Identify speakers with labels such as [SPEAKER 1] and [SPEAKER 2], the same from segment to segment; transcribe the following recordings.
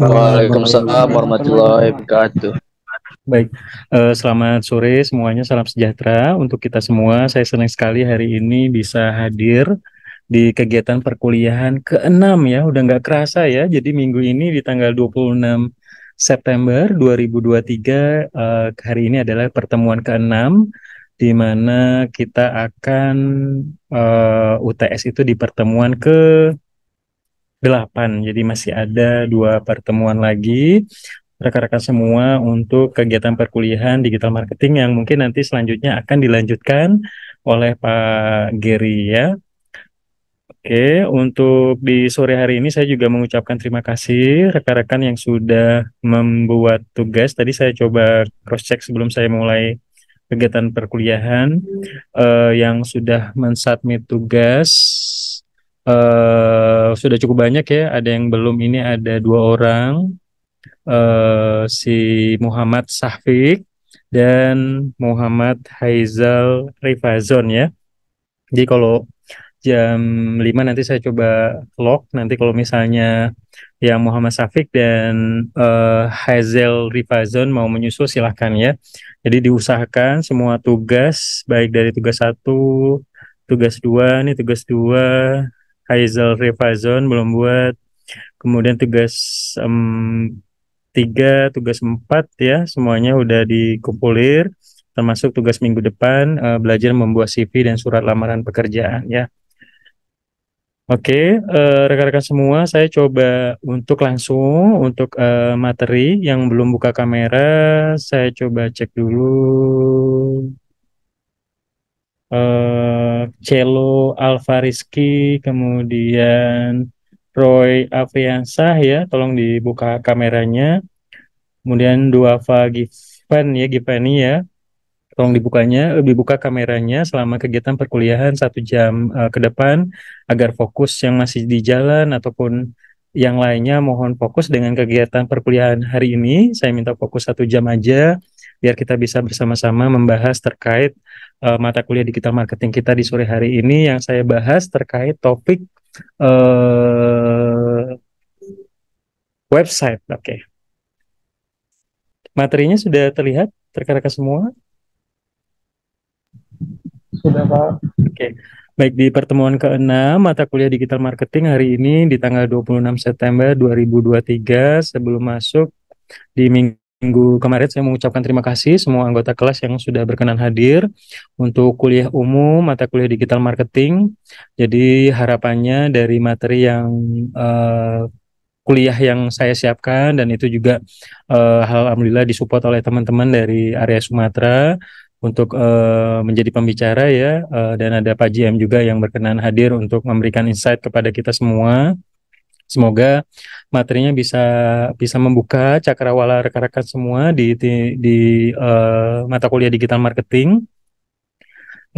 [SPEAKER 1] Waalaikumsalam warahmatullahi wabarakatuh.
[SPEAKER 2] Baik, uh, selamat sore semuanya, salam sejahtera untuk kita semua. Saya senang sekali hari ini bisa hadir di kegiatan perkuliahan ke-6 ya, udah nggak kerasa ya. Jadi minggu ini di tanggal 26 September 2023, uh, eh, hari ini adalah pertemuan ke-6 di mana kita akan uh, eh, UTS itu di pertemuan ke 8. Jadi masih ada dua pertemuan lagi rekan-rekan semua untuk kegiatan perkuliahan digital marketing yang mungkin nanti selanjutnya akan dilanjutkan oleh Pak Geri ya. Oke, untuk di sore hari ini saya juga mengucapkan terima kasih rekan-rekan yang sudah membuat tugas. Tadi saya coba cross-check sebelum saya mulai kegiatan perkuliahan uh, yang sudah mensubmit tugas uh, sudah cukup banyak ya. Ada yang belum ini ada dua orang, uh, si Muhammad Sahfik dan Muhammad Haizal Rifazon ya. Jadi kalau jam 5 nanti saya coba lock nanti kalau misalnya ya Muhammad Safik dan uh, eh, Hazel Rifazon mau menyusul silahkan ya jadi diusahakan semua tugas baik dari tugas satu tugas dua nih tugas dua Hazel Rivazon belum buat. Kemudian tugas um, tiga, tugas empat ya semuanya udah dikumpulir. termasuk tugas minggu depan uh, belajar membuat CV dan surat lamaran pekerjaan ya. Oke, uh, rekan-rekan semua, saya coba untuk langsung untuk uh, materi yang belum buka kamera, saya coba cek dulu uh, Celo Alvariski, kemudian Roy Afriansah ya, tolong dibuka kameranya. Kemudian Duafa Given ya, Gipeni ya. Tolong dibukanya, dibuka kameranya selama kegiatan perkuliahan satu jam uh, ke depan agar fokus yang masih di jalan ataupun yang lainnya mohon fokus dengan kegiatan perkuliahan hari ini. Saya minta fokus satu jam aja biar kita bisa bersama-sama membahas terkait uh, mata kuliah digital marketing kita di sore hari ini yang saya bahas terkait topik uh, website. Oke. Okay. Materinya sudah terlihat terkait semua?
[SPEAKER 1] Sudah, Pak. Oke. Okay.
[SPEAKER 2] Baik, di pertemuan ke-6 mata kuliah digital marketing hari ini di tanggal 26 September 2023 sebelum masuk di minggu minggu kemarin saya mengucapkan terima kasih semua anggota kelas yang sudah berkenan hadir untuk kuliah umum mata kuliah digital marketing. Jadi harapannya dari materi yang uh, kuliah yang saya siapkan dan itu juga uh, alhamdulillah disupport oleh teman-teman dari area Sumatera untuk uh, menjadi pembicara ya uh, dan ada Pak GM juga yang berkenan hadir untuk memberikan insight kepada kita semua. Semoga materinya bisa bisa membuka cakrawala rekan-rekan semua di di, di uh, mata kuliah digital marketing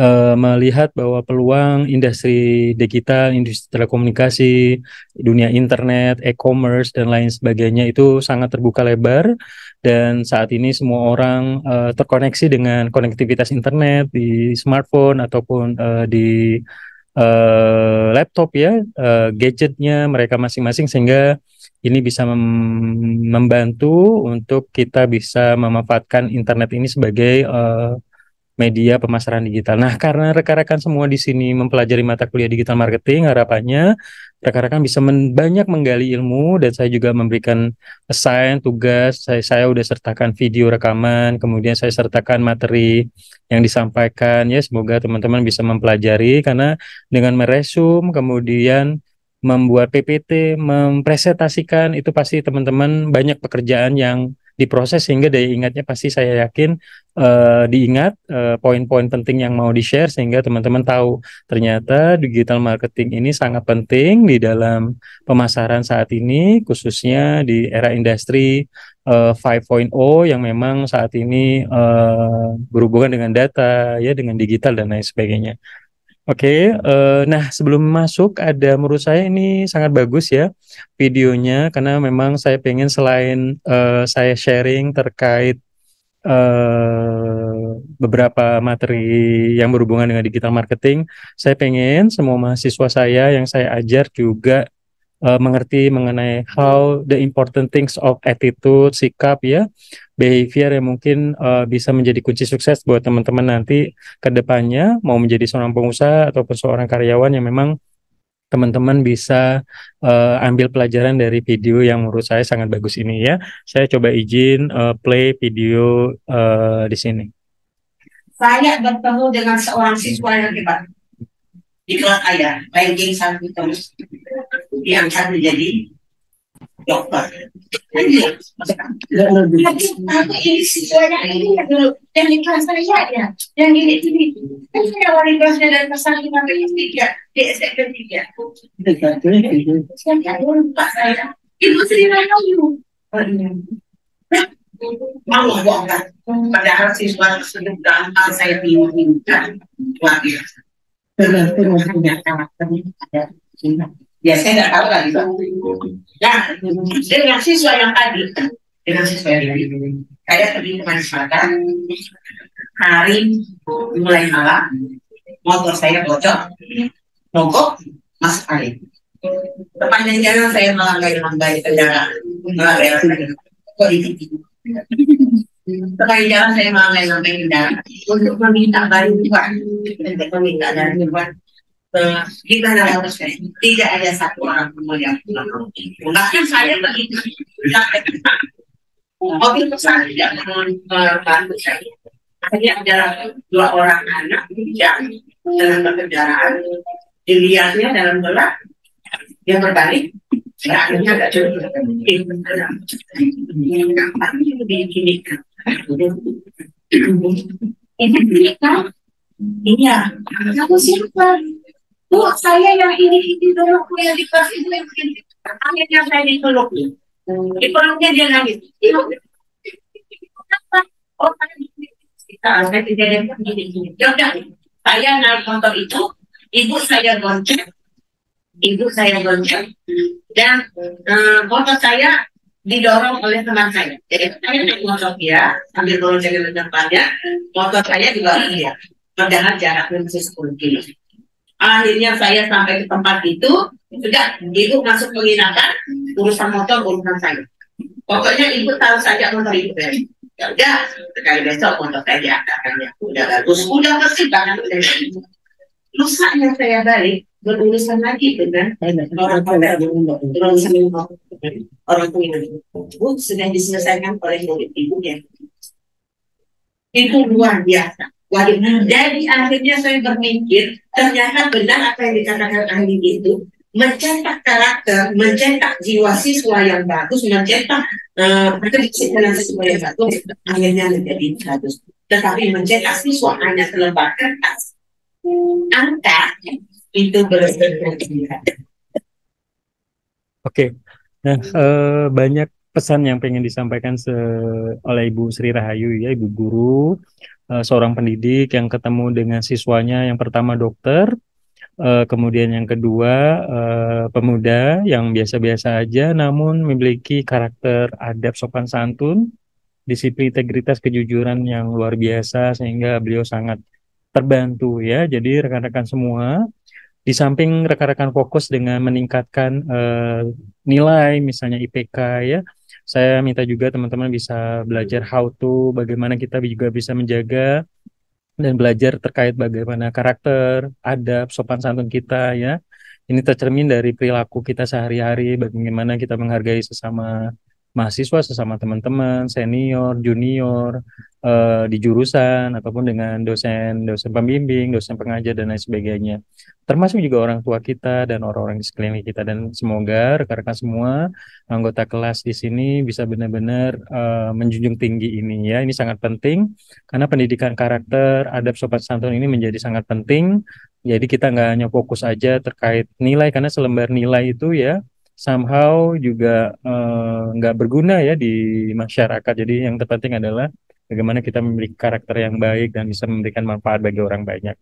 [SPEAKER 2] uh, melihat bahwa peluang industri digital, industri telekomunikasi, dunia internet, e-commerce dan lain sebagainya itu sangat terbuka lebar dan saat ini semua orang uh, terkoneksi dengan konektivitas internet di smartphone ataupun uh, di uh, laptop ya, uh, gadgetnya mereka masing-masing sehingga ini bisa mem membantu untuk kita bisa memanfaatkan internet ini sebagai uh, media pemasaran digital. Nah, karena rekan-rekan semua di sini mempelajari mata kuliah digital marketing, harapannya rekan-rekan bisa men banyak menggali ilmu dan saya juga memberikan assign tugas. Saya saya udah sertakan video rekaman, kemudian saya sertakan materi yang disampaikan. Ya, semoga teman-teman bisa mempelajari karena dengan meresum kemudian membuat PPT, mempresentasikan itu pasti teman-teman banyak pekerjaan yang diproses sehingga daya ingatnya pasti saya yakin uh, diingat poin eh, poin-poin penting yang mau di share sehingga teman-teman tahu ternyata digital marketing ini sangat penting di dalam pemasaran saat ini khususnya di era industri uh, eh, 5.0 yang memang saat ini uh, berhubungan dengan data ya dengan digital dan lain sebagainya. Oke, okay, uh, eh, nah sebelum masuk ada menurut saya ini sangat bagus ya videonya karena memang saya pengen selain uh, saya sharing terkait uh, beberapa materi yang berhubungan dengan digital marketing, saya pengen semua mahasiswa saya yang saya ajar juga uh, mengerti mengenai how the important things of attitude, sikap ya, behavior yang mungkin uh, bisa menjadi kunci sukses buat teman-teman nanti ke depannya mau menjadi seorang pengusaha ataupun seorang karyawan yang memang teman-teman bisa uh, ambil pelajaran dari video yang menurut saya sangat bagus ini ya. Saya coba izin uh, play video uh, di sini.
[SPEAKER 1] Saya bertemu dengan seorang siswa yang hebat di kelas ayah, ranking satu terus yang satu jadi dokter. Lagi yang ini siswanya ini yang di kelas saya ya, yang ini ini. ini saya ini yang ini yang ini yang tiga, yang ini tiga. Saya lupa saya. yang ini yang Allah yang ini siswa tersebut yang ini saya ini yang ini yang ini Ternyata ini ada
[SPEAKER 2] ya saya nggak tahu lagi gitu. pak
[SPEAKER 1] ya dengan siswa yang tadi dengan siswa yang tadi saya tadi ke hari mulai malam motor saya bocor mogok masuk angin Sepanjang jalan saya malam langgai kendaraan, kok langgai politik. Sepanjang jalan saya melanggai-langgai kendaraan untuk meminta bantuan, untuk meminta bantuan kita dalam tidak ada satu orang pun yang pulang. Bahkan saya begitu. Mobil besar tidak membantu saya. Hanya ada dua orang anak yang dalam berkendaraan.
[SPEAKER 2] Dilihatnya dalam
[SPEAKER 1] gelap, yang berbalik. Ya, akhirnya agak curiga. Kapan ini begini? Ini kita, iya. Kamu siapa? Bu, saya yang ini ini dulu, yang dikasih itu yang ini. Akhirnya saya di peluknya dia nangis. Kenapa? Oh, saya kita ada kejadian begini. Ya udah, saya naik motor itu, ibu saya gonceng, ibu saya gonceng, dan um, eh, motor saya didorong oleh teman saya. Jadi saya naik motor dia, sambil gonceng di depannya, motor saya juga dia. Padahal jaraknya masih 10 kilo akhirnya saya sampai ke tempat itu sudah ibu masuk menghinakan urusan motor urusan saya pokoknya ibu tahu saja motor ibu ya udah sekali besok motor saya diangkat ya udah bagus udah bersih banget udah lusanya saya balik berurusan lagi dengan orang tua orang tua ibu sedang diselesaikan oleh murid ya. itu luar biasa Lalu, jadi akhirnya saya berpikir, ternyata benar apa yang dikatakan Andi itu, mencetak karakter, mencetak jiwa siswa yang bagus, mencetak uh, siswa yang bagus, akhirnya menjadi bagus. Tetapi mencetak siswa hanya selembar kertas, angka itu berbeda.
[SPEAKER 2] Oke, okay. nah e, banyak pesan yang pengen disampaikan se oleh Ibu Sri Rahayu ya Ibu guru eh, seorang pendidik yang ketemu dengan siswanya yang pertama dokter eh, kemudian yang kedua eh, pemuda yang biasa-biasa aja namun memiliki karakter adab sopan santun disiplin integritas kejujuran yang luar biasa sehingga beliau sangat terbantu ya jadi rekan-rekan semua di samping rekan-rekan fokus dengan meningkatkan uh, nilai misalnya IPK ya saya minta juga teman-teman bisa belajar how to, bagaimana kita juga bisa menjaga dan belajar terkait bagaimana karakter, adab, sopan santun kita ya. Ini tercermin dari perilaku kita sehari-hari, bagaimana kita menghargai sesama mahasiswa sesama teman-teman senior junior eh, di jurusan ataupun dengan dosen dosen pembimbing dosen pengajar dan lain sebagainya termasuk juga orang tua kita dan orang-orang di sekeliling kita dan semoga rekan-rekan semua anggota kelas di sini bisa benar-benar eh, menjunjung tinggi ini ya ini sangat penting karena pendidikan karakter adab sopan santun ini menjadi sangat penting jadi kita nggak hanya fokus aja terkait nilai karena selembar nilai itu ya somehow juga eh, nggak uh, berguna ya di masyarakat. Jadi yang terpenting adalah bagaimana kita memiliki karakter yang baik dan bisa memberikan manfaat bagi orang banyak.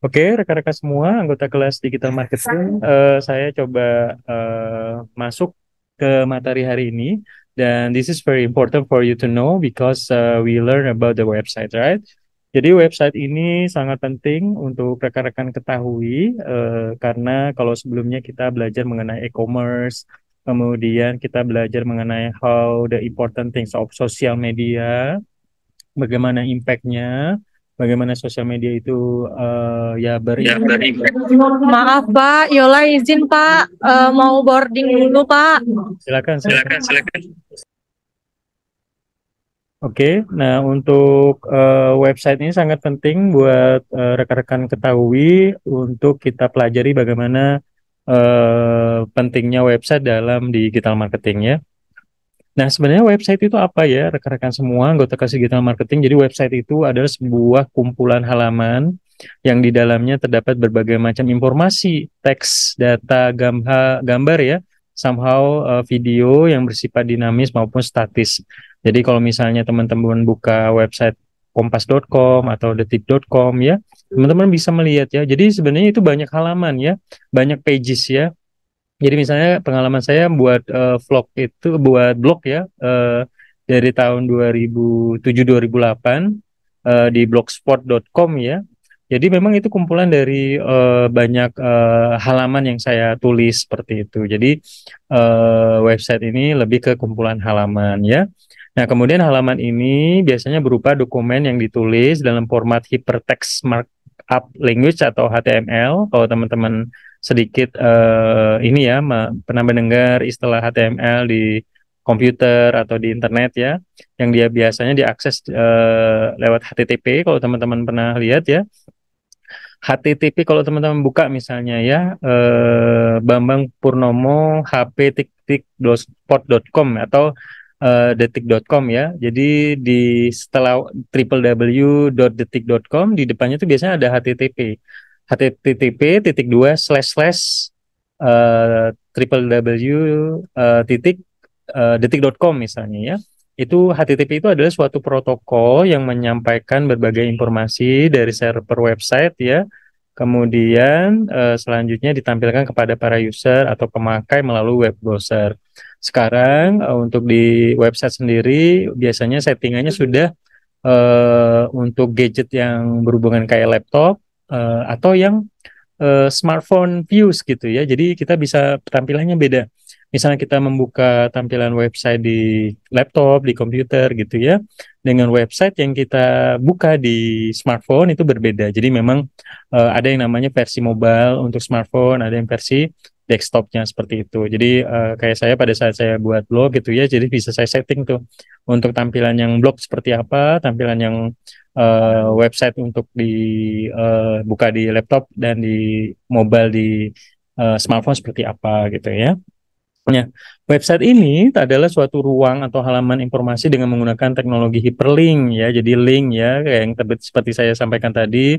[SPEAKER 2] Oke, rekan-rekan semua anggota kelas digital marketing, uh, saya coba uh, masuk ke materi hari ini. Dan this is very important for you to know because uh, we learn about the website, right? Jadi website ini sangat penting untuk rekan-rekan ketahui eh, karena kalau sebelumnya kita belajar mengenai e-commerce, kemudian kita belajar mengenai how the important things of social media, bagaimana impactnya, bagaimana social media itu uh, ya beri. Ya, beri.
[SPEAKER 1] Maaf Pak, Yola izin Pak, uh, mau boarding dulu Pak.
[SPEAKER 2] Silakan, silakan, silakan. Oke, nah untuk uh, website ini sangat penting buat uh, rekan-rekan ketahui untuk kita pelajari bagaimana uh, pentingnya website dalam digital marketing ya. Nah sebenarnya website itu apa ya rekan-rekan semua anggota kasih digital marketing. Jadi website itu adalah sebuah kumpulan halaman yang di dalamnya terdapat berbagai macam informasi, teks, data, gambar, gambar ya, somehow uh, video yang bersifat dinamis maupun statis. Jadi kalau misalnya teman-teman buka website kompas.com atau detik.com ya, teman-teman bisa melihat ya. Jadi sebenarnya itu banyak halaman ya, banyak pages ya. Jadi misalnya pengalaman saya buat uh, vlog itu buat blog ya uh, dari tahun 2007 2008 uh, di blogspot.com ya. Jadi memang itu kumpulan dari uh, banyak uh, halaman yang saya tulis seperti itu. Jadi uh, website ini lebih ke kumpulan halaman ya. Nah, kemudian halaman ini biasanya berupa dokumen yang ditulis dalam format hypertext markup language atau HTML. Kalau teman-teman sedikit uh, ini ya pernah mendengar istilah HTML di komputer atau di internet ya, yang dia biasanya diakses uh, lewat HTTP. Kalau teman-teman pernah lihat ya, HTTP kalau teman-teman buka misalnya ya eh, Bambang Purnomo hp titik spot.com atau Eh, detik.com ya. Jadi di setelah www.detik.com di depannya itu biasanya ada http http titik dua slash slash www eh, eh, titik detik.com misalnya ya itu HTTP itu adalah suatu protokol yang menyampaikan berbagai informasi dari server website ya. Kemudian selanjutnya ditampilkan kepada para user atau pemakai melalui web browser. Sekarang uh, untuk di website sendiri biasanya settingannya sudah uh, untuk gadget yang berhubungan kayak laptop uh, atau yang uh, smartphone views gitu ya. Jadi kita bisa tampilannya beda. Misalnya kita membuka tampilan website di laptop, di komputer gitu ya. Dengan website yang kita buka di smartphone itu berbeda. Jadi memang uh, ada yang namanya versi mobile untuk smartphone, ada yang versi desktopnya seperti itu. Jadi uh, kayak saya pada saat saya buat blog gitu ya, jadi bisa saya setting tuh untuk tampilan yang blog seperti apa, tampilan yang uh, website untuk dibuka eh, uh, di laptop dan di mobile di uh, smartphone seperti apa gitu ya. Nah, website ini adalah suatu ruang atau halaman informasi dengan menggunakan teknologi hyperlink ya, jadi link ya, yang seperti saya sampaikan tadi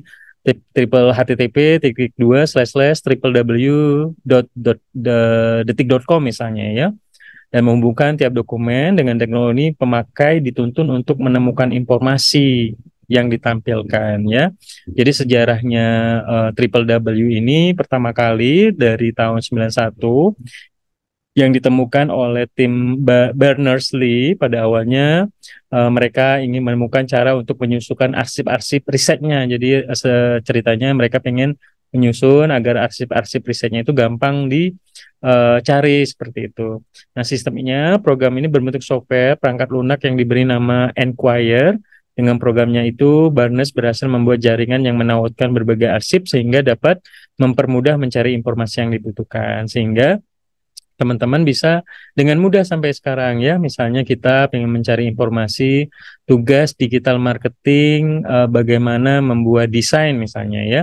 [SPEAKER 2] triple http titik dua slash slash triple w dot dot detik dot com misalnya ya dan menghubungkan tiap dokumen dengan teknologi pemakai dituntun untuk menemukan informasi yang ditampilkan ya. Jadi sejarahnya uh, Triple W ini pertama kali dari tahun sembilan satu yang ditemukan oleh tim Berners-Lee pada awalnya uh, mereka ingin menemukan cara untuk menyusukan arsip-arsip risetnya. Jadi eh, ceritanya mereka pengen menyusun agar arsip-arsip risetnya itu gampang dicari eh, seperti itu. Nah, sistemnya program ini berbentuk software perangkat lunak yang diberi nama Enquire. Dengan programnya itu, Barnes berhasil membuat jaringan yang menautkan berbagai arsip sehingga dapat mempermudah mencari informasi yang dibutuhkan. Sehingga teman-teman bisa dengan mudah sampai sekarang ya. Misalnya kita ingin mencari informasi tugas digital marketing, uh, bagaimana membuat desain misalnya ya.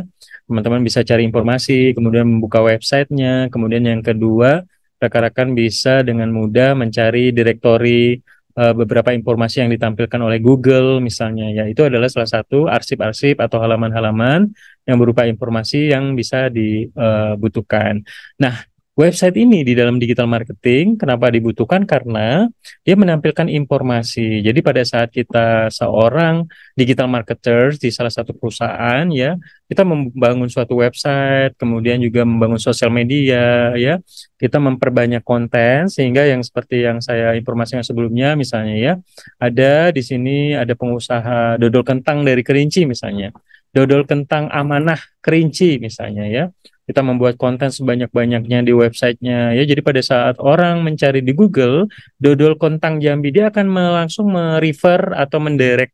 [SPEAKER 2] Teman-teman bisa cari informasi, kemudian membuka websitenya. Kemudian yang kedua, rekan-rekan bisa dengan mudah mencari direktori uh, beberapa informasi yang ditampilkan oleh Google misalnya ya. Itu adalah salah satu arsip-arsip atau halaman-halaman yang berupa informasi yang bisa dibutuhkan. Eh, nah, Website ini di dalam digital marketing kenapa dibutuhkan karena dia menampilkan informasi. Jadi pada saat kita seorang digital marketer di salah satu perusahaan ya, kita membangun suatu website, kemudian juga membangun sosial media ya. Kita memperbanyak konten sehingga yang seperti yang saya informasikan sebelumnya misalnya ya, ada di sini ada pengusaha dodol kentang dari Kerinci misalnya. Dodol kentang amanah Kerinci misalnya ya kita membuat konten sebanyak-banyaknya di websitenya ya jadi pada saat orang mencari di Google dodol kontang Jambi dia akan langsung merefer atau menderek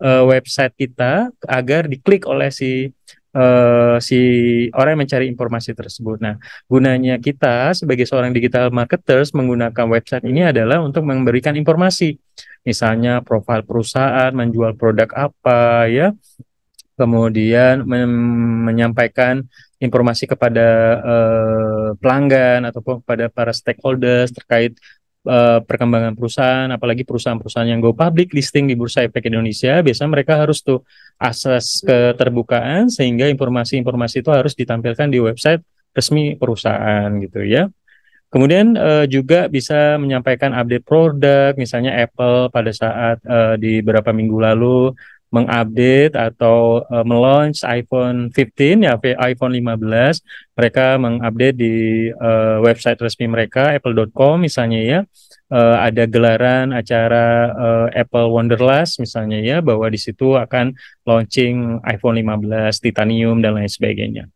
[SPEAKER 2] uh, eh, website kita agar diklik oleh si uh, si orang yang mencari informasi tersebut. Nah, gunanya kita sebagai seorang digital marketers menggunakan website ini adalah untuk memberikan informasi. Misalnya profil perusahaan, menjual produk apa ya. Kemudian menyampaikan informasi kepada uh, pelanggan ataupun kepada para stakeholders terkait uh, perkembangan perusahaan, apalagi perusahaan-perusahaan yang go public listing di Bursa Efek Indonesia, biasanya mereka harus tuh asas keterbukaan sehingga informasi-informasi itu harus ditampilkan di website resmi perusahaan gitu ya. Kemudian uh, juga bisa menyampaikan update produk, misalnya Apple pada saat uh, di beberapa minggu lalu mengupdate atau uh, eh, meluncur iPhone 15 ya iPhone 15 mereka mengupdate di uh, website resmi mereka apple.com misalnya ya uh, ada gelaran acara uh, Apple Wonderlust misalnya ya bahwa di situ akan launching iPhone 15 titanium dan lain sebagainya.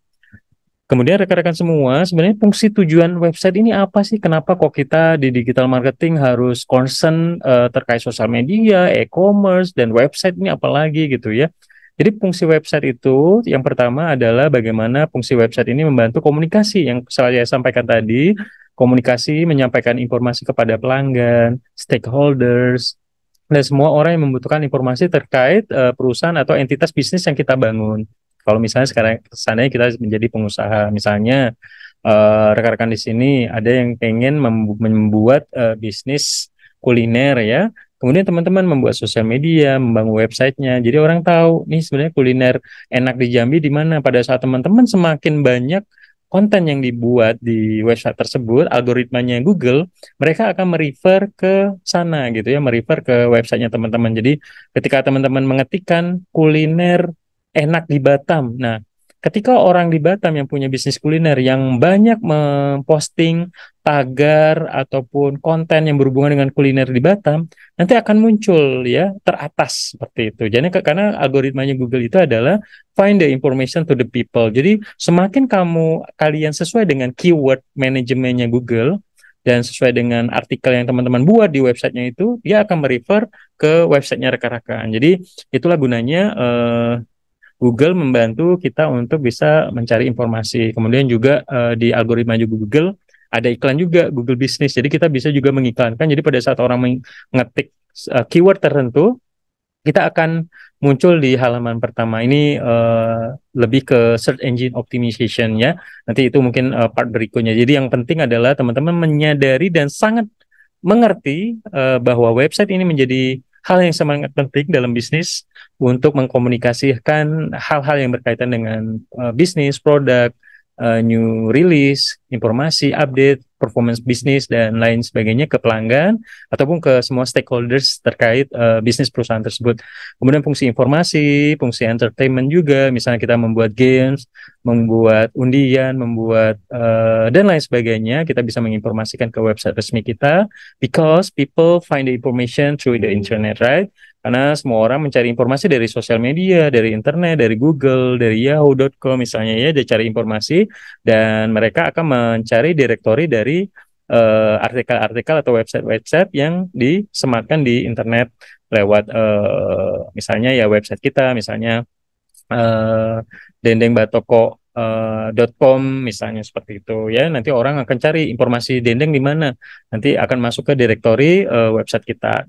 [SPEAKER 2] Kemudian rekan-rekan semua, sebenarnya fungsi tujuan website ini apa sih? Kenapa kok kita di digital marketing harus concern uh, terkait sosial media, e-commerce, dan website ini apalagi gitu ya? Jadi fungsi website itu yang pertama adalah bagaimana fungsi website ini membantu komunikasi yang saya sampaikan tadi, komunikasi menyampaikan informasi kepada pelanggan, stakeholders, dan semua orang yang membutuhkan informasi terkait uh, perusahaan atau entitas bisnis yang kita bangun. Kalau misalnya sekarang seandainya kita menjadi pengusaha, misalnya eh, rekan-rekan uh, di sini ada yang pengen membuat uh, bisnis kuliner ya. Kemudian teman-teman membuat sosial media, membangun websitenya. Jadi orang tahu nih sebenarnya kuliner enak di Jambi di mana. Pada saat teman-teman semakin banyak konten yang dibuat di website tersebut, algoritmanya Google, mereka akan merefer ke sana gitu ya, merefer ke websitenya teman-teman. Jadi ketika teman-teman mengetikkan kuliner enak di Batam. Nah, ketika orang di Batam yang punya bisnis kuliner yang banyak memposting tagar ataupun konten yang berhubungan dengan kuliner di Batam, nanti akan muncul ya teratas seperti itu. Jadi karena algoritmanya Google itu adalah find the information to the people. Jadi semakin kamu kalian sesuai dengan keyword manajemennya Google dan sesuai dengan artikel yang teman-teman buat di websitenya itu, dia akan merefer ke websitenya rekan-rekan. Jadi itulah gunanya uh, Google membantu kita untuk bisa mencari informasi. Kemudian juga uh, di algoritma juga Google ada iklan juga Google Business. Jadi kita bisa juga mengiklankan. Jadi pada saat orang mengetik uh, keyword tertentu, kita akan muncul di halaman pertama. Ini uh, lebih ke search engine optimization ya. Nanti itu mungkin uh, part berikutnya. Jadi yang penting adalah teman-teman menyadari dan sangat mengerti uh, bahwa website ini menjadi hal yang sangat penting dalam bisnis untuk mengkomunikasikan hal-hal yang berkaitan dengan uh, bisnis, produk, uh, new release, informasi, update performance bisnis dan lain sebagainya ke pelanggan ataupun ke semua stakeholders terkait uh, bisnis perusahaan tersebut. Kemudian fungsi informasi, fungsi entertainment juga, misalnya kita membuat games, membuat undian, membuat uh, dan lain sebagainya, kita bisa menginformasikan ke website resmi kita because people find the information through the internet, right? Karena semua orang mencari informasi dari sosial media, dari internet, dari Google, dari yahoo.com misalnya ya, dia cari informasi dan mereka akan mencari direktori dari eh, artikel-artikel uh, atau website-website yang disematkan di internet lewat uh, misalnya ya website kita misalnya uh, eh, dendengbatoko.com uh, misalnya seperti itu ya nanti orang akan cari informasi dendeng di mana nanti akan masuk ke direktori uh, website kita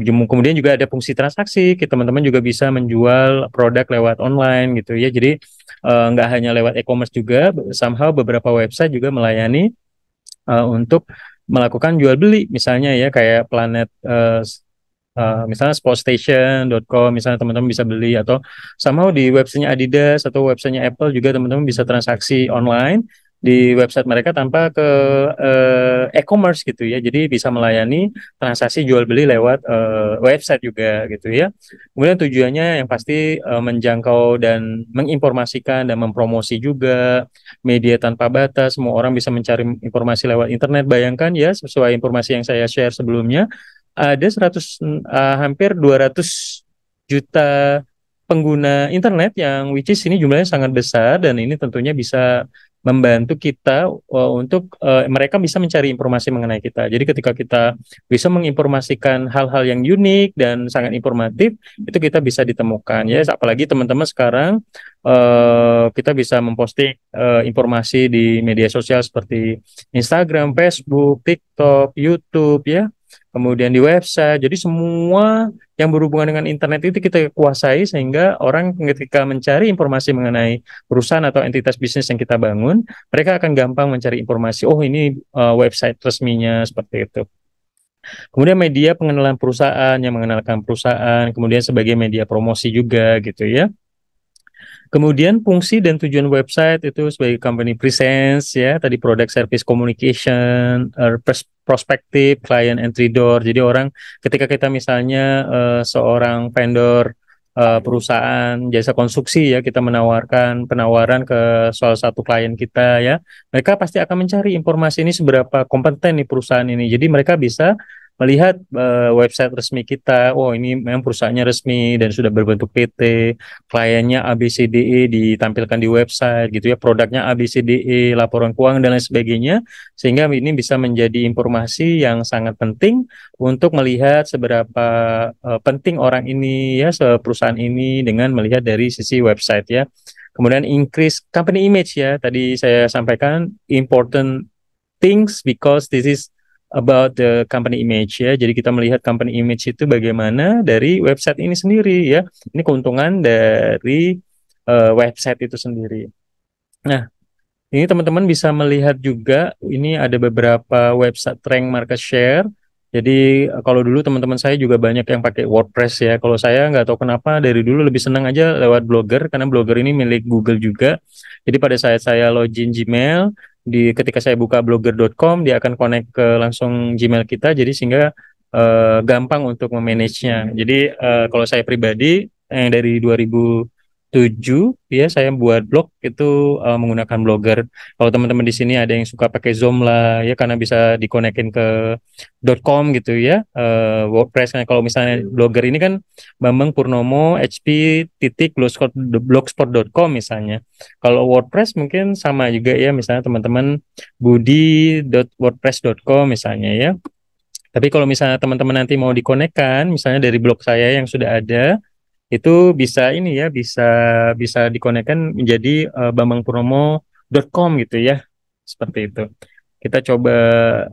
[SPEAKER 2] Kemudian juga ada fungsi transaksi, teman-teman juga bisa menjual produk lewat online gitu ya. Jadi eh, nggak uh, hanya lewat e-commerce juga, somehow beberapa website juga melayani uh, untuk melakukan jual beli, misalnya ya kayak planet uh, Uh, misalnya sportstation.com misalnya teman-teman bisa beli atau somehow di websitenya Adidas atau websitenya Apple juga teman-teman bisa transaksi online di website mereka tanpa ke eh, e-commerce gitu ya. Jadi bisa melayani transaksi jual beli lewat uh, website juga gitu ya. Kemudian tujuannya yang pasti uh, menjangkau dan menginformasikan dan mempromosi juga media tanpa batas, semua orang bisa mencari informasi lewat internet. Bayangkan ya sesuai informasi yang saya share sebelumnya ada 100 uh, hampir 200 juta pengguna internet yang which is ini jumlahnya sangat besar dan ini tentunya bisa membantu kita uh, untuk uh, mereka bisa mencari informasi mengenai kita. Jadi ketika kita bisa menginformasikan hal-hal yang unik dan sangat informatif, itu kita bisa ditemukan ya. Apalagi teman-teman sekarang uh, kita bisa memposting uh, informasi di media sosial seperti Instagram, Facebook, TikTok, YouTube ya kemudian di website. Jadi semua yang berhubungan dengan internet itu kita kuasai sehingga orang ketika mencari informasi mengenai perusahaan atau entitas bisnis yang kita bangun, mereka akan gampang mencari informasi. Oh ini uh, website resminya seperti itu. Kemudian media pengenalan perusahaan yang mengenalkan perusahaan, kemudian sebagai media promosi juga gitu ya. Kemudian fungsi dan tujuan website itu sebagai company presence ya, tadi product service communication, uh, prospective, client entry door. Jadi orang ketika kita misalnya uh, seorang vendor uh, perusahaan jasa konstruksi ya, kita menawarkan penawaran ke salah satu klien kita ya, mereka pasti akan mencari informasi ini seberapa kompeten nih perusahaan ini. Jadi mereka bisa melihat uh, website resmi kita, oh ini memang perusahaannya resmi dan sudah berbentuk PT, kliennya ABCDE ditampilkan di website gitu ya, produknya ABCDE, laporan keuangan dan lain sebagainya, sehingga ini bisa menjadi informasi yang sangat penting untuk melihat seberapa uh, penting orang ini ya perusahaan ini dengan melihat dari sisi website ya. Kemudian increase company image ya, tadi saya sampaikan important things because this is about the company image ya. Jadi kita melihat company image itu bagaimana dari website ini sendiri ya. Ini keuntungan dari uh, website itu sendiri. Nah, ini teman-teman bisa melihat juga ini ada beberapa website rank market share. Jadi eh, kalau dulu teman-teman saya juga banyak yang pakai WordPress ya. Kalau saya nggak tahu kenapa dari dulu lebih senang aja lewat Blogger karena Blogger ini milik Google juga. Jadi pada saat saya login Gmail, di ketika saya buka blogger.com dia akan connect ke langsung Gmail kita jadi sehingga uh, gampang untuk memanage-nya. Jadi uh, kalau saya pribadi yang eh, dari 2000 7 ya saya buat blog itu uh, menggunakan blogger. Kalau teman-teman di sini ada yang suka pakai Zoom lah ya karena bisa dikonekin ke .com gitu ya. Uh, WordPress kan kalau misalnya iya. blogger ini kan Bambang Purnomo HP titik blogspot.com misalnya. Kalau WordPress mungkin sama juga ya misalnya teman-teman budi.wordpress.com misalnya ya. Tapi kalau misalnya teman-teman nanti mau dikonekkan misalnya dari blog saya yang sudah ada itu bisa ini ya bisa bisa dikonekkan menjadi uh, eh, bambangpromo.com gitu ya seperti itu kita coba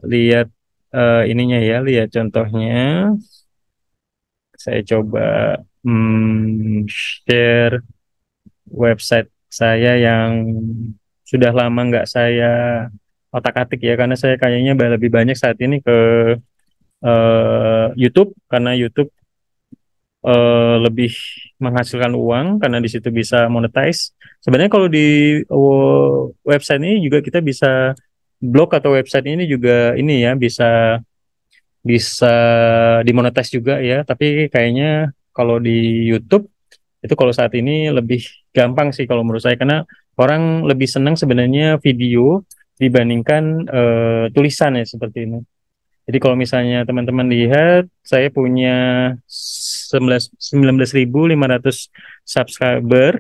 [SPEAKER 2] lihat uh, ininya ya lihat contohnya saya coba hmm, share website saya yang sudah lama nggak saya otak-atik ya karena saya kayaknya lebih banyak saat ini ke uh, YouTube karena YouTube uh, lebih menghasilkan uang karena di situ bisa monetize. Sebenarnya kalau di website ini juga kita bisa blog atau website ini juga ini ya bisa bisa dimonetize juga ya, tapi kayaknya kalau di YouTube itu kalau saat ini lebih gampang sih kalau menurut saya karena orang lebih senang sebenarnya video dibandingkan uh, tulisan ya seperti ini. Jadi kalau misalnya teman-teman lihat, saya punya 19.500 subscriber.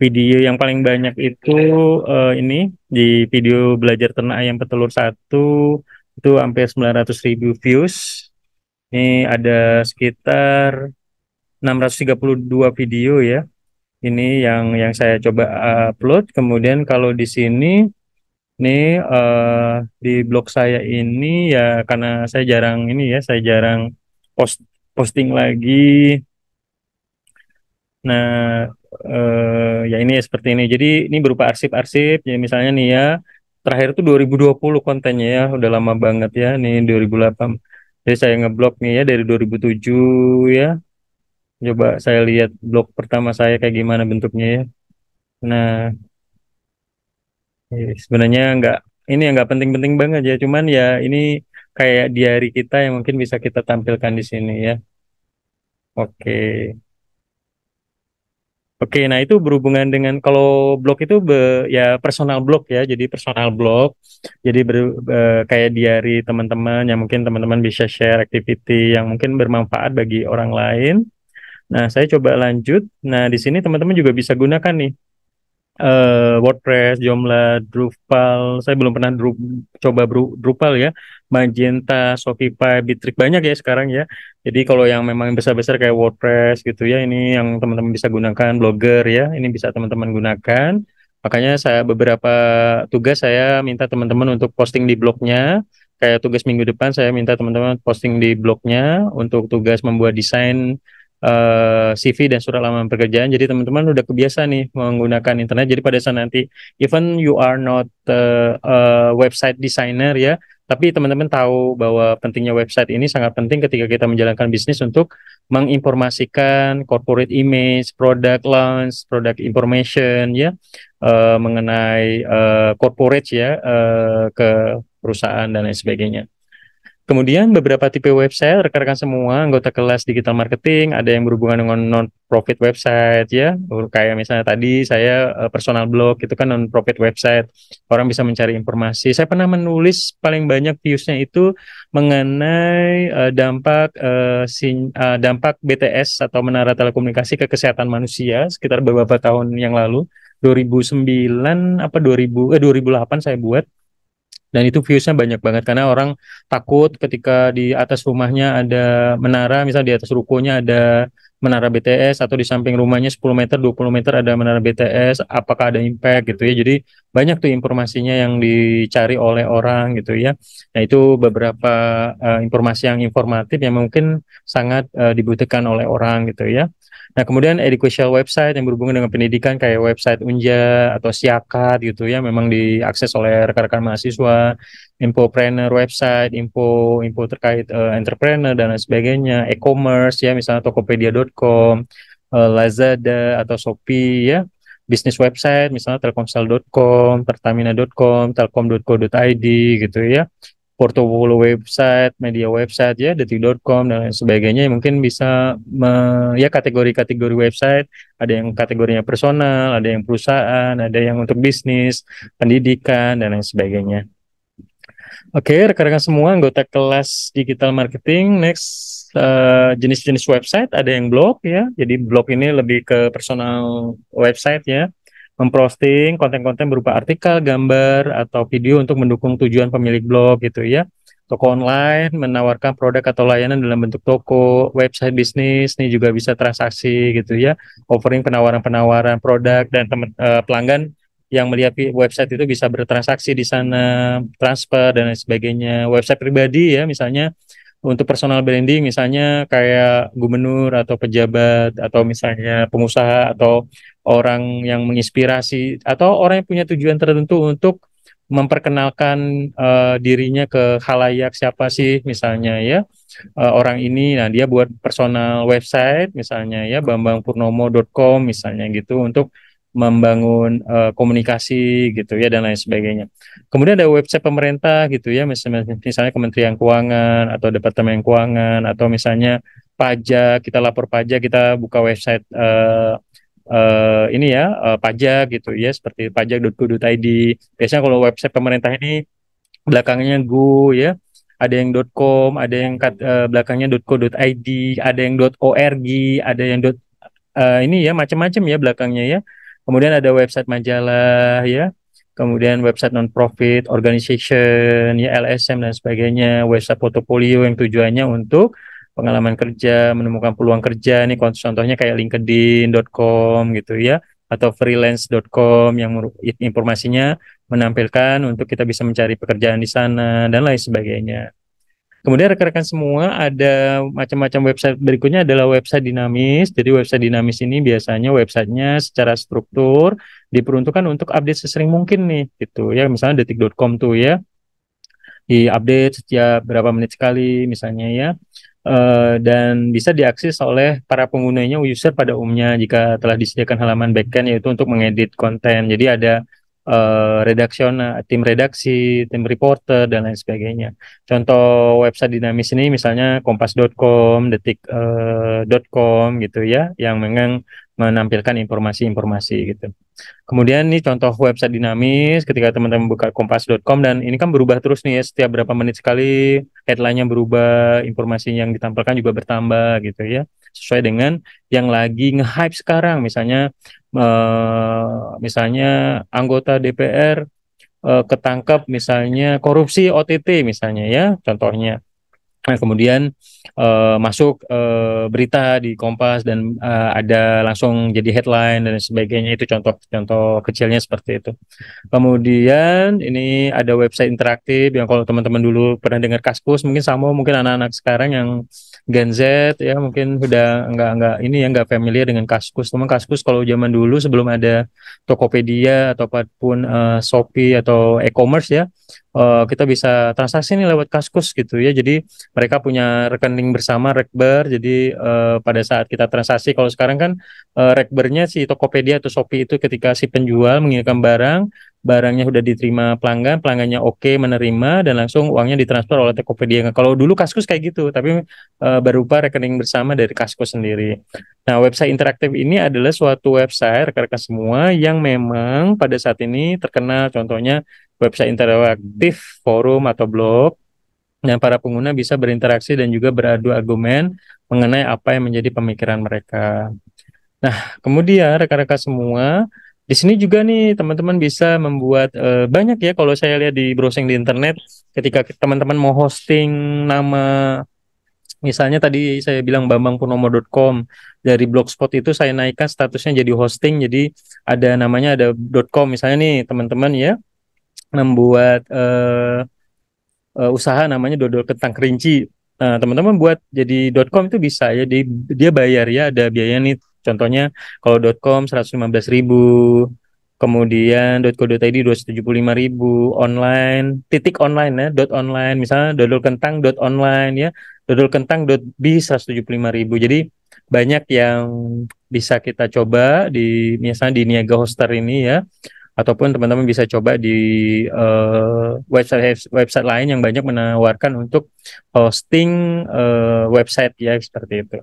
[SPEAKER 2] Video yang paling banyak itu uh, ini di video belajar ternak ayam petelur satu itu sampai ribu views. Ini ada sekitar 632 video ya. Ini yang yang saya coba upload. Kemudian kalau di sini ini uh, eh, di blog saya ini ya karena saya jarang ini ya, saya jarang post posting lagi. Nah, uh, ya ini ya seperti ini. Jadi ini berupa arsip-arsip. ya misalnya nih ya, terakhir itu 2020 kontennya ya, udah lama banget ya. Nih 2008. Jadi saya ngeblok nih ya dari 2007 ya. Coba saya lihat blog pertama saya kayak gimana bentuknya ya. Nah, Iya, sebenarnya nggak ini yang nggak penting-penting banget ya cuman ya ini kayak diary kita yang mungkin bisa kita tampilkan di sini ya oke oke nah itu berhubungan dengan kalau blog itu be, ya personal blog ya jadi personal blog jadi ber, be, kayak diary teman-teman yang mungkin teman-teman bisa share activity yang mungkin bermanfaat bagi orang lain nah saya coba lanjut nah di sini teman-teman juga bisa gunakan nih uh, WordPress, Joomla, Drupal. Saya belum pernah Dru coba Bru Drupal ya. Magenta, Shopify, Bitrix banyak ya sekarang ya. Jadi kalau yang memang besar-besar kayak WordPress gitu ya, ini yang teman-teman bisa gunakan, Blogger ya, ini bisa teman-teman gunakan. Makanya saya beberapa tugas saya minta teman-teman untuk posting di blognya. Kayak tugas minggu depan saya minta teman-teman posting di blognya untuk tugas membuat desain uh, eh, CV dan surat lamaran pekerjaan. Jadi teman-teman udah kebiasa nih menggunakan internet. Jadi pada saat nanti, even you are not uh, uh, website designer ya, tapi teman-teman tahu bahwa pentingnya website ini sangat penting ketika kita menjalankan bisnis untuk menginformasikan corporate image, product launch, product information ya uh, mengenai uh, corporate ya uh, ke perusahaan dan lain sebagainya. Kemudian beberapa tipe website rekan-rekan semua anggota kelas digital marketing ada yang berhubungan dengan non profit website ya kayak misalnya tadi saya eh, personal blog itu kan non profit website orang bisa mencari informasi saya pernah menulis paling banyak viewsnya itu mengenai uh, dampak uh, sin, uh, dampak BTS atau menara telekomunikasi ke kesehatan manusia sekitar beberapa tahun yang lalu 2009 apa 2000 eh 2008 saya buat dan itu viewsnya banyak banget karena orang takut ketika di atas rumahnya ada menara misalnya di atas rukonya ada menara BTS atau di samping rumahnya 10 meter 20 meter ada menara BTS apakah ada impact gitu ya jadi banyak tuh informasinya yang dicari oleh orang gitu ya nah itu beberapa uh, informasi yang informatif yang mungkin sangat uh, dibutuhkan oleh orang gitu ya nah kemudian educational website yang berhubungan dengan pendidikan kayak website Unja atau Siakat gitu ya memang diakses oleh rekan-rekan mahasiswa infopreneur website, info info terkait uh, entrepreneur dan lain sebagainya, e-commerce ya misalnya tokopedia.com, uh, eh, Lazada atau Shopee ya, bisnis website misalnya telkomsel.com, pertamina.com, telkom.co.id gitu ya. Portofolio website, media website ya, detik.com dan lain sebagainya mungkin bisa me, ya kategori-kategori website, ada yang kategorinya personal, ada yang perusahaan, ada yang untuk bisnis, pendidikan dan lain sebagainya. Oke, okay, rekan-rekan semua anggota kelas digital marketing. Next eh, jenis-jenis uh, website ada yang blog ya. Jadi blog ini lebih ke personal website ya, memposting konten-konten berupa artikel, gambar atau video untuk mendukung tujuan pemilik blog gitu ya. Toko online menawarkan produk atau layanan dalam bentuk toko, website bisnis, ini juga bisa transaksi gitu ya, offering penawaran-penawaran produk dan teman uh, eh, pelanggan yang melihat website itu bisa bertransaksi di sana, transfer dan lain sebagainya. Website pribadi ya misalnya untuk personal branding misalnya kayak gubernur atau pejabat atau misalnya pengusaha atau orang yang menginspirasi atau orang yang punya tujuan tertentu untuk memperkenalkan uh, dirinya ke halayak siapa sih misalnya ya uh, orang ini nah dia buat personal website misalnya ya bambangpurnomo.com misalnya gitu untuk membangun uh, komunikasi gitu ya dan lain sebagainya. Kemudian ada website pemerintah gitu ya misalnya, misalnya Kementerian Keuangan atau Departemen Keuangan atau misalnya pajak kita lapor pajak kita buka website uh, uh, ini ya uh, pajak gitu ya seperti pajak.go.id. Biasanya kalau website pemerintah ini belakangnya go ya ada yang .com, ada yang uh, belakangnya .co.id, ada yang .org, ada yang dot, uh, ini ya macam-macam ya belakangnya ya. Kemudian ada website majalah ya, kemudian website non-profit, organization, ya LSM dan sebagainya, website portfolio yang tujuannya untuk pengalaman kerja, menemukan peluang kerja ini contohnya kayak linkedin.com gitu ya atau freelance.com yang informasinya menampilkan untuk kita bisa mencari pekerjaan di sana dan lain sebagainya. Kemudian rekan-rekan semua ada macam-macam website berikutnya adalah website dinamis. Jadi website dinamis ini biasanya websitenya secara struktur diperuntukkan untuk update sesering mungkin nih gitu ya misalnya detik.com tuh ya di update setiap berapa menit sekali misalnya ya uh, dan bisa diakses oleh para penggunanya user pada umumnya jika telah disediakan halaman backend yaitu untuk mengedit konten jadi ada Eh, redaksion, tim redaksi, tim reporter dan lain sebagainya. Contoh website dinamis ini misalnya kompas.com, detik.com eh, uh, gitu ya, yang memang menampilkan informasi-informasi gitu. Kemudian ini contoh website dinamis ketika teman-teman buka kompas.com dan ini kan berubah terus nih ya setiap berapa menit sekali headline-nya berubah, informasi yang ditampilkan juga bertambah gitu ya sesuai dengan yang lagi nge-hype sekarang misalnya uh, misalnya anggota DPR uh, eh, ketangkap misalnya korupsi OTT misalnya ya contohnya Nah, kemudian uh, masuk uh, berita di Kompas dan uh, ada langsung jadi headline dan sebagainya itu contoh-contoh kecilnya seperti itu. Kemudian ini ada website interaktif yang kalau teman-teman dulu pernah dengar Kaskus mungkin sama mungkin anak-anak sekarang yang Gen Z ya mungkin sudah nggak nggak ini ya nggak familiar dengan Kaskus. Teman Kaskus kalau zaman dulu sebelum ada Tokopedia ataupun uh, Shopee atau e-commerce ya uh, kita bisa transaksi nih lewat Kaskus gitu ya. Jadi mereka punya rekening bersama Rekber. Jadi uh, pada saat kita transaksi kalau sekarang kan uh, Rekbernya si Tokopedia atau Shopee itu ketika si penjual mengirimkan barang, barangnya sudah diterima pelanggan, pelanggannya oke okay, menerima dan langsung uangnya ditransfer oleh Tokopedia. Nah, kalau dulu Kaskus kayak gitu, tapi uh, berupa rekening bersama dari Kaskus sendiri. Nah, website interaktif ini adalah suatu website rekan-rekan semua yang memang pada saat ini terkenal contohnya website interaktif, forum atau blog yang para pengguna bisa berinteraksi dan juga beradu argumen mengenai apa yang menjadi pemikiran mereka. Nah, kemudian rekan-rekan semua, di sini juga nih teman-teman bisa membuat eh, banyak ya kalau saya lihat di browsing di internet ketika teman-teman mau hosting nama misalnya tadi saya bilang bambangpurnomo.com dari blogspot itu saya naikkan statusnya jadi hosting jadi ada namanya ada .com misalnya nih teman-teman ya membuat uh, uh, usaha namanya dodol kentang kerinci. Nah, teman-teman buat jadi .com itu bisa ya di, dia bayar ya ada biaya nih contohnya kalau .com 115.000 kemudian .co.id 275.000 online titik online ya dot .online misalnya dodol kentang dot .online ya dodol kentang dot lima 175.000 jadi banyak yang bisa kita coba di misalnya di Niaga Hoster ini ya ataupun teman-teman bisa coba di uh, website website lain yang banyak menawarkan untuk hosting uh, website ya seperti itu.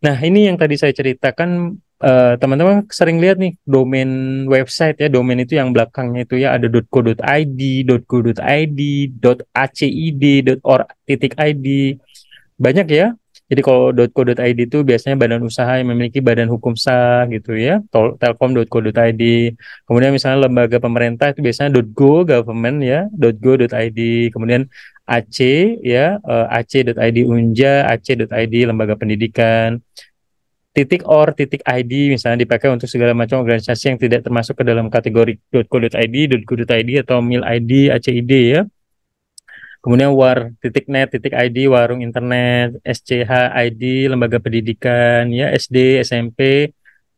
[SPEAKER 2] Nah, ini yang tadi saya ceritakan eh, teman-teman uh, sering lihat nih domain website ya domain itu yang belakangnya itu ya ada .co.id, .go.id, .acid, .or.id. Banyak ya jadi kalau .co.id itu biasanya badan usaha yang memiliki badan hukum sah gitu ya, telkom.co.id. Kemudian misalnya lembaga pemerintah itu biasanya .go government ya, .go.id. Kemudian AC ya, eh, ac.id Unja, ac.id lembaga pendidikan. Titik or titik ID misalnya dipakai untuk segala macam organisasi yang tidak termasuk ke dalam kategori .co.id, .go.id atau mil ID, ACID ya kemudian war titik net titik id warung internet SCH ID lembaga pendidikan ya SD SMP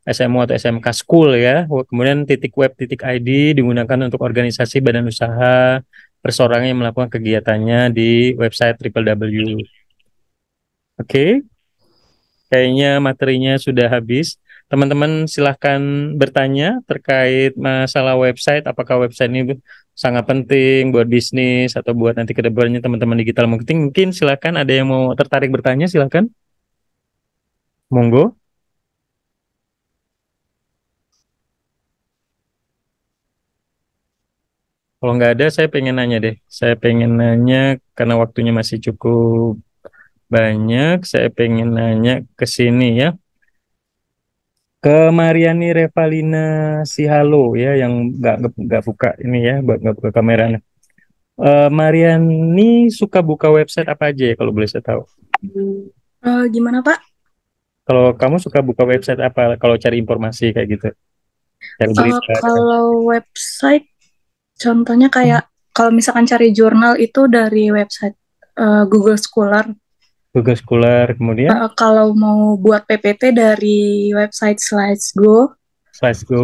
[SPEAKER 2] SMU atau SMK school ya kemudian titik web titik ID digunakan untuk organisasi badan usaha persorangan yang melakukan kegiatannya di website www. Oke. Okay. Kayaknya materinya sudah habis teman-teman silahkan bertanya terkait masalah website. Apakah website ini sangat penting buat bisnis atau buat nanti kedepannya teman-teman digital marketing? Mungkin silahkan ada yang mau tertarik bertanya silahkan. Monggo. Kalau nggak ada, saya pengen nanya deh. Saya pengen nanya karena waktunya masih cukup banyak. Saya pengen nanya ke sini ya ke Mariani Revalina halo ya yang nggak nggak buka ini ya, nggak buka kameranya. Uh, eh, Mariani suka buka website apa aja ya kalau boleh saya tahu?
[SPEAKER 1] Uh, gimana Pak?
[SPEAKER 2] Kalau kamu suka buka website apa kalau cari informasi kayak gitu? Cari eh, berita, uh,
[SPEAKER 1] kalau kan? website, contohnya kayak hmm. kalau misalkan cari jurnal itu dari website uh, Google Scholar.
[SPEAKER 2] Google Scholar kemudian
[SPEAKER 1] uh, kalau mau buat PPT dari website Slidesgo
[SPEAKER 2] Slidesgo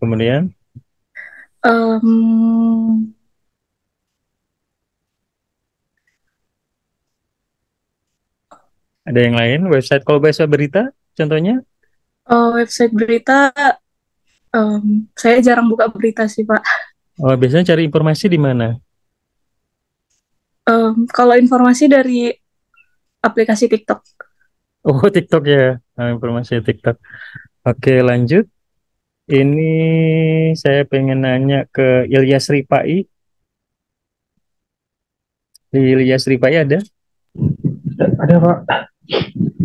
[SPEAKER 2] kemudian
[SPEAKER 1] um,
[SPEAKER 2] ada yang lain website kalau bahasa berita contohnya
[SPEAKER 1] uh, website berita um, saya jarang buka berita sih pak
[SPEAKER 2] oh biasanya cari informasi di mana
[SPEAKER 1] um, kalau informasi dari aplikasi TikTok.
[SPEAKER 2] Oh, TikTok ya. Informasi TikTok. Oke, lanjut. Ini saya pengen nanya ke Ilyas Ripai. Ilyas Ripai ada? Ada, Pak.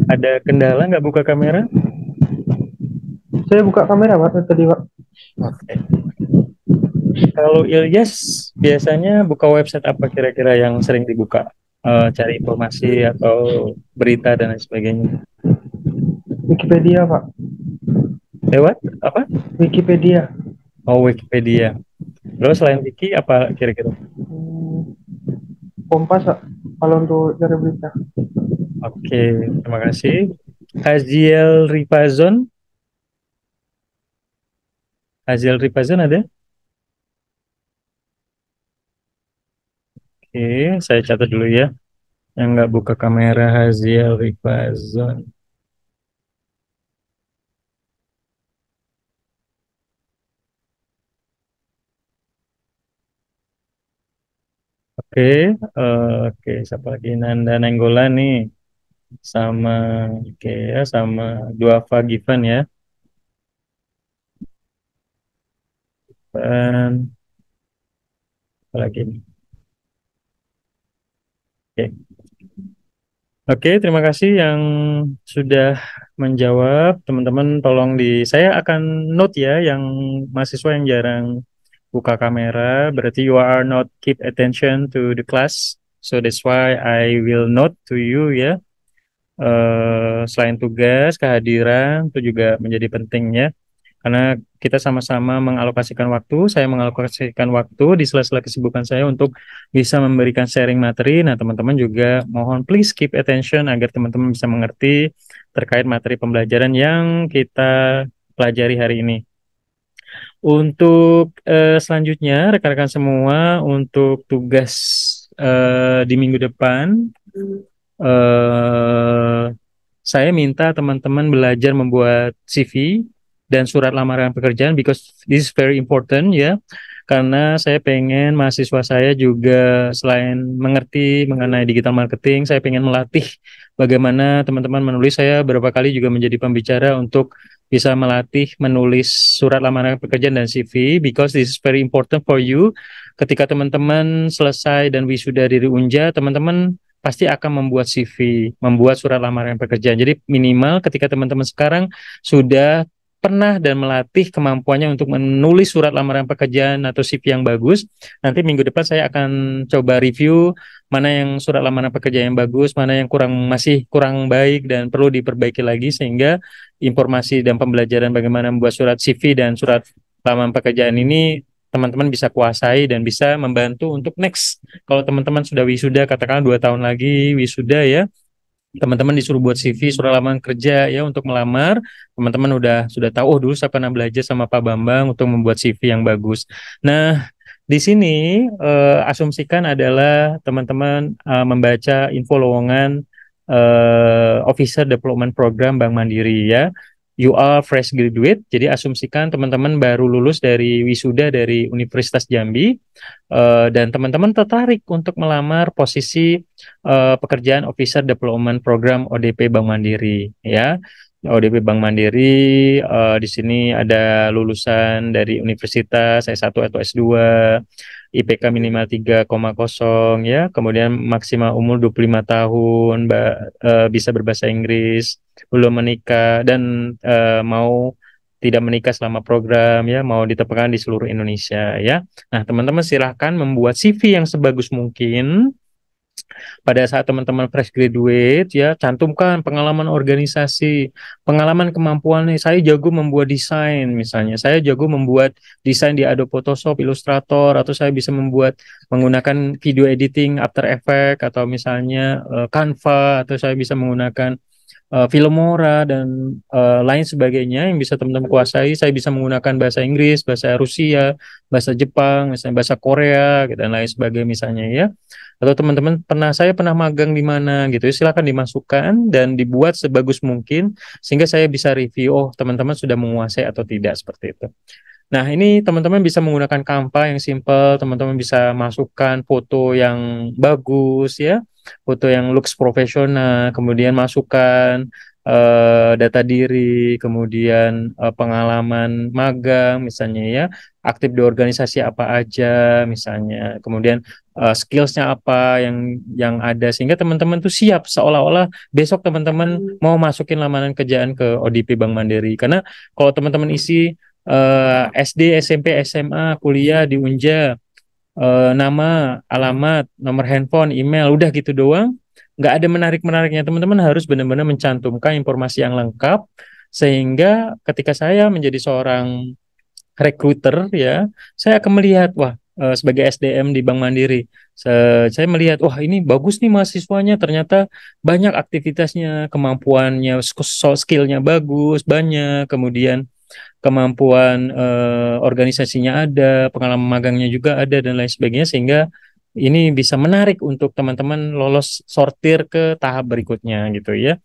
[SPEAKER 2] Ada kendala nggak buka kamera? Saya buka kamera, Pak, tadi, Pak. Oke. Kalau Ilyas biasanya buka website apa kira-kira yang sering dibuka? uh, cari informasi atau berita dan lain sebagainya? Wikipedia, Pak. Lewat apa? Wikipedia. Oh, Wikipedia. Terus selain Wiki apa kira-kira? Hmm, kompas, Pak. Kalau untuk cari berita. Oke, okay, terima kasih. Hazel Ripazon. Hazel Ripazon ada? Oke, saya catat dulu ya. Yang nggak buka kamera Hazia Rifazon. Oke, oke. Siapa lagi Nanda Nenggola nih, sama oke ya, sama dua Givan ya. Dan, apa lagi nih? Oke. Okay. okay, terima kasih yang sudah menjawab. Teman-teman tolong di saya akan note ya yang mahasiswa yang jarang buka kamera berarti you are not keep attention to the class. So that's why I will note to you ya. Yeah. Uh, selain tugas, kehadiran itu juga menjadi penting ya karena kita sama-sama mengalokasikan waktu, saya mengalokasikan waktu di sela-sela kesibukan saya untuk bisa memberikan sharing materi. Nah, teman-teman juga mohon please keep attention agar teman-teman bisa mengerti terkait materi pembelajaran yang kita pelajari hari ini. Untuk uh, selanjutnya, rekan-rekan semua, untuk tugas uh, di minggu depan, uh, saya minta teman-teman belajar membuat CV dan surat lamaran pekerjaan because this is very important ya. Karena saya pengen mahasiswa saya juga selain mengerti mengenai digital marketing, saya pengen melatih bagaimana teman-teman menulis. Saya beberapa kali juga menjadi pembicara untuk bisa melatih menulis surat lamaran pekerjaan dan CV because this is very important for you. Ketika teman-teman selesai dan wisuda dari Unja, teman-teman pasti akan membuat CV, membuat surat lamaran pekerjaan. Jadi minimal ketika teman-teman sekarang sudah pernah dan melatih kemampuannya untuk menulis surat lamaran pekerjaan atau CV yang bagus. Nanti minggu depan saya akan coba review mana yang surat lamaran pekerjaan yang bagus, mana yang kurang masih kurang baik dan perlu diperbaiki lagi sehingga informasi dan pembelajaran bagaimana membuat surat CV dan surat lamaran pekerjaan ini teman-teman bisa kuasai dan bisa membantu untuk next. Kalau teman-teman sudah wisuda katakanlah dua tahun lagi wisuda ya, teman-teman disuruh buat CV, surat lamaran kerja ya untuk melamar. Teman-teman udah sudah tahu oh dulu saya pernah belajar sama Pak Bambang untuk membuat CV yang bagus. Nah, di sini eh, asumsikan adalah teman-teman eh, membaca info lowongan eh, Officer Development Program Bank Mandiri ya you are fresh graduate. Jadi asumsikan teman-teman baru lulus dari wisuda dari Universitas Jambi uh, dan teman-teman tertarik untuk melamar posisi uh, pekerjaan Officer Development Program ODP Bank Mandiri ya. ODP Bank Mandiri. Uh, di sini ada lulusan dari universitas S1 atau S2, IPK minimal 3,0 ya, kemudian maksimal umur 25 tahun, uh, bisa berbahasa Inggris, belum menikah dan uh, mau tidak menikah selama program ya mau ditepukan di seluruh Indonesia ya. Nah, teman-teman silahkan membuat CV yang sebagus mungkin pada saat teman-teman fresh graduate ya cantumkan pengalaman organisasi, pengalaman kemampuan nih. Saya jago membuat desain misalnya. Saya jago membuat desain di Adobe Photoshop, Illustrator atau saya bisa membuat menggunakan video editing After Effects atau misalnya uh, Canva atau saya bisa menggunakan uh, eh, Filmora dan uh, lain sebagainya yang bisa teman-teman kuasai. Saya bisa menggunakan bahasa Inggris, bahasa Rusia, bahasa Jepang, misalnya bahasa Korea gitu, dan lain sebagainya misalnya ya. Atau teman-teman pernah saya pernah magang di mana gitu. Ya. silakan dimasukkan dan dibuat sebagus mungkin sehingga saya bisa review oh teman-teman sudah menguasai atau tidak seperti itu. Nah, ini teman-teman bisa menggunakan Canva yang simple, teman-teman bisa masukkan foto yang bagus ya, foto yang looks profesional, kemudian masukkan uh, data diri, kemudian uh, pengalaman magang misalnya ya, aktif di organisasi apa aja misalnya, kemudian uh, skillsnya apa yang yang ada sehingga teman-teman tuh siap seolah-olah besok teman-teman hmm. mau masukin lamaran kerjaan ke ODP Bank Mandiri karena kalau teman-teman isi uh, eh, SD, SMP, SMA, kuliah di Unja, uh, nama, alamat, nomor handphone, email, udah gitu doang. Nggak ada menarik-menariknya. Teman-teman harus benar-benar mencantumkan informasi yang lengkap sehingga ketika saya menjadi seorang recruiter ya, saya akan melihat wah eh, sebagai SDM di Bank Mandiri. Saya, melihat, wah ini bagus nih mahasiswanya, ternyata banyak aktivitasnya, kemampuannya, skillnya bagus, banyak, kemudian kemampuan eh, organisasinya ada, pengalaman magangnya juga ada dan lain sebagainya sehingga ini bisa menarik untuk teman-teman lolos sortir ke tahap berikutnya gitu ya.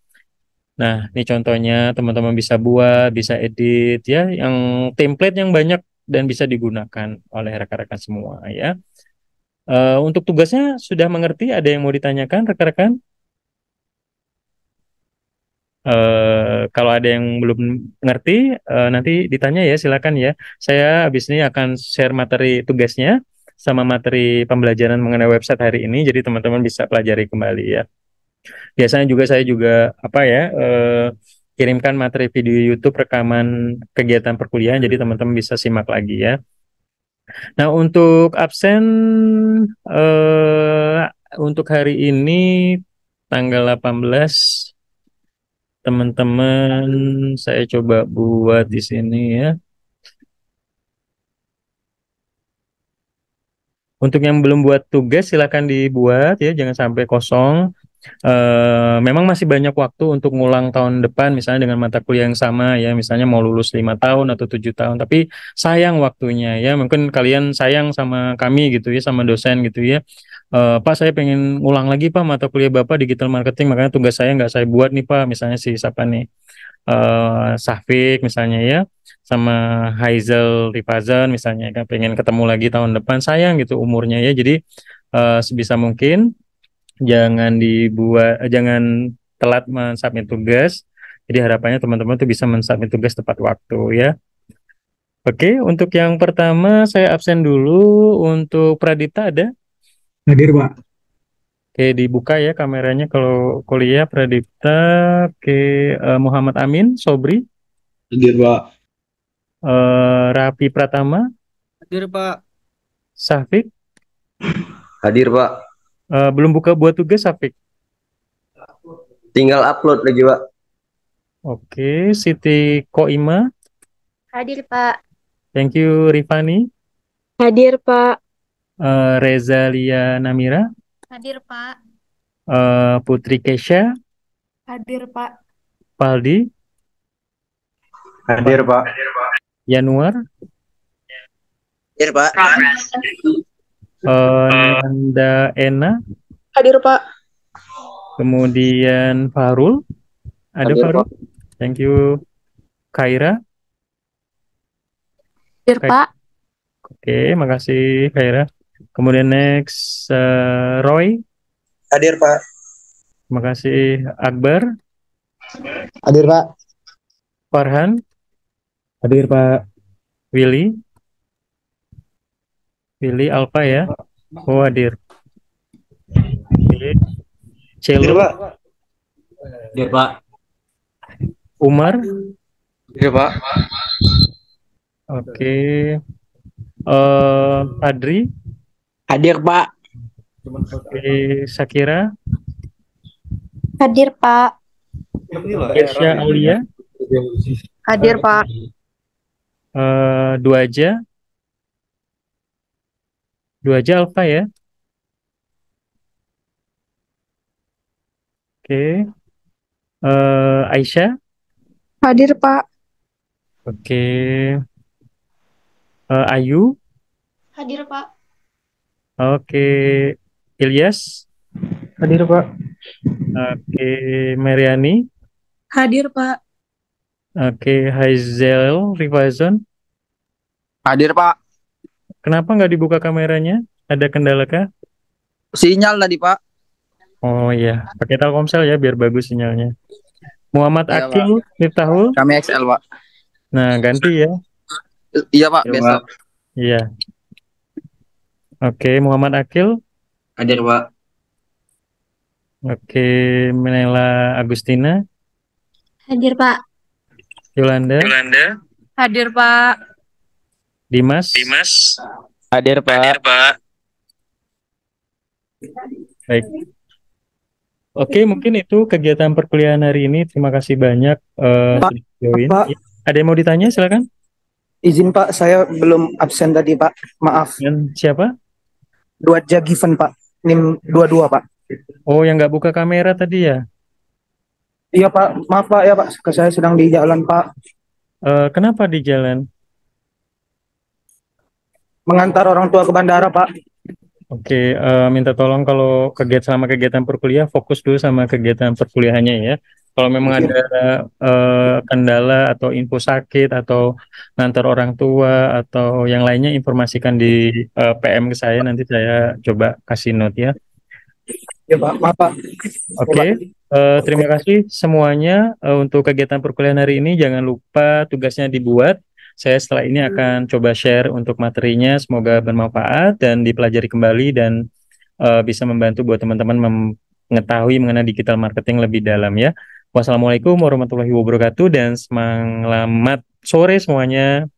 [SPEAKER 2] Nah, ini contohnya teman-teman bisa buat, bisa edit ya, yang template yang banyak dan bisa digunakan oleh rekan-rekan semua ya. Uh, untuk tugasnya sudah mengerti, ada yang mau ditanyakan rekan-rekan? Uh, kalau ada yang belum ngerti, uh, nanti ditanya ya, silakan ya. Saya habis ini akan share materi tugasnya sama materi pembelajaran mengenai website hari ini, jadi teman-teman bisa pelajari kembali ya. Biasanya juga saya juga apa ya uh, kirimkan materi video YouTube rekaman kegiatan perkuliahan, jadi teman-teman bisa simak lagi ya. Nah untuk absen uh, untuk hari ini tanggal 18 teman-teman saya coba buat di sini ya untuk yang belum buat tugas silahkan dibuat ya jangan sampai kosong e, memang masih banyak waktu untuk ngulang tahun depan misalnya dengan mata kuliah yang sama ya misalnya mau lulus lima tahun atau tujuh tahun tapi sayang waktunya ya mungkin kalian sayang sama kami gitu ya sama dosen gitu ya Uh, Pak saya pengen ulang lagi Pak mata kuliah Bapak digital marketing makanya tugas saya nggak saya buat nih Pak misalnya si siapa nih uh, eh, Safik misalnya ya sama Hazel Rifazan misalnya kan pengen ketemu lagi tahun depan sayang gitu umurnya ya jadi uh, sebisa mungkin jangan dibuat jangan telat mensubmit tugas jadi harapannya teman-teman tuh bisa mensubmit tugas tepat waktu ya oke untuk yang pertama saya absen dulu untuk Pradita ada Hadir Pak. Oke, dibuka ya kameranya kalau kuliah Pradipta. Oke, uh, Muhammad Amin, Sobri. Hadir, Pak. Uh, eh, Rapi Pratama.
[SPEAKER 1] Hadir, Pak. Safik. Hadir, Pak.
[SPEAKER 2] Uh, belum buka buat tugas, Safik?
[SPEAKER 1] Tinggal upload lagi, Pak.
[SPEAKER 2] Oke, Siti Koima.
[SPEAKER 1] Hadir, Pak.
[SPEAKER 2] Thank you, Rifani. Hadir, Pak uh, Reza Lia Namira.
[SPEAKER 1] Hadir, Pak.
[SPEAKER 2] Uh, Putri Kesha.
[SPEAKER 1] Hadir, Pak.
[SPEAKER 2] Paldi. Hadir, Pak. Januar. Hadir, Pak. Uh, Nanda Ena. Hadir, Pak. Kemudian Farul. Ada Farul? Pak. Thank you. Kaira. Hadir, Pak. Oke, okay, makasih Kaira. Kemudian next uh, Roy. Hadir Pak. Terima kasih Akbar. Hadir Pak. Farhan. Hadir Pak. Willy. Willy Alfa ya. Oh hadir. Celo. Hadir Pak. Hadir Pak. Umar. Hadir Pak. Oke. Okay. Uh, eh, Adri. Hadir, Pak. Oke, Sakira.
[SPEAKER 1] Hadir, Pak.
[SPEAKER 2] Aisyah iya, iya, Aulia. Hadir, Pak. Uh, dua aja. Dua aja Alfa ya. Oke. Okay. Uh, eh, Aisyah.
[SPEAKER 1] Hadir, Pak.
[SPEAKER 2] Oke. Uh, Ayu.
[SPEAKER 1] Hadir, Pak.
[SPEAKER 2] Oke, Ilyas. Hadir, Pak. Oke, Mariani.
[SPEAKER 1] Hadir, Pak.
[SPEAKER 2] Oke, Haizel Rivazon. Hadir, Pak. Kenapa nggak dibuka kameranya? Ada kendala kah? Sinyal tadi, Pak. Oh iya, pakai Telkomsel ya biar bagus sinyalnya. Muhammad ya, Akil Miftahul. Kami XL, Pak. Nah, ganti ya.
[SPEAKER 1] Iya, Pak, ya, Besok.
[SPEAKER 2] Iya. Oke, Muhammad Akil. Hadir, Pak. Oke, Menela Agustina. Hadir, Pak. Yolanda. Yolanda.
[SPEAKER 1] Hadir, Pak.
[SPEAKER 2] Dimas. Dimas. Hadir, Pak. Hadir, Pak. Baik. Oke, mungkin itu kegiatan perkuliahan hari ini. Terima kasih banyak uh, Pak, join. Pak. Ada yang mau ditanya silakan. Izin Pak, saya belum absen tadi Pak. Maaf. Dan siapa? dua aja given pak nim dua dua pak oh yang nggak buka kamera tadi ya iya pak maaf pak ya pak saya sedang di jalan pak uh, kenapa di jalan mengantar orang tua ke bandara pak Oke, okay, uh, eh, minta tolong kalau kegiatan sama kegiatan perkuliah fokus dulu sama kegiatan perkuliahannya ya. Kalau memang ada uh, kendala atau info sakit atau ngantar orang tua atau yang lainnya informasikan di uh, eh, PM ke saya nanti saya coba kasih note ya.
[SPEAKER 1] Ya Pak, maaf Pak. Oke,
[SPEAKER 2] okay. uh, eh, terima kasih semuanya uh, untuk kegiatan perkuliahan hari ini. Jangan lupa tugasnya dibuat. Saya setelah ini akan coba share untuk materinya. Semoga bermanfaat dan dipelajari kembali dan uh, bisa membantu buat teman-teman mengetahui mengenai digital marketing lebih dalam ya. Wassalamualaikum warahmatullahi wabarakatuh dan selamat sore semuanya.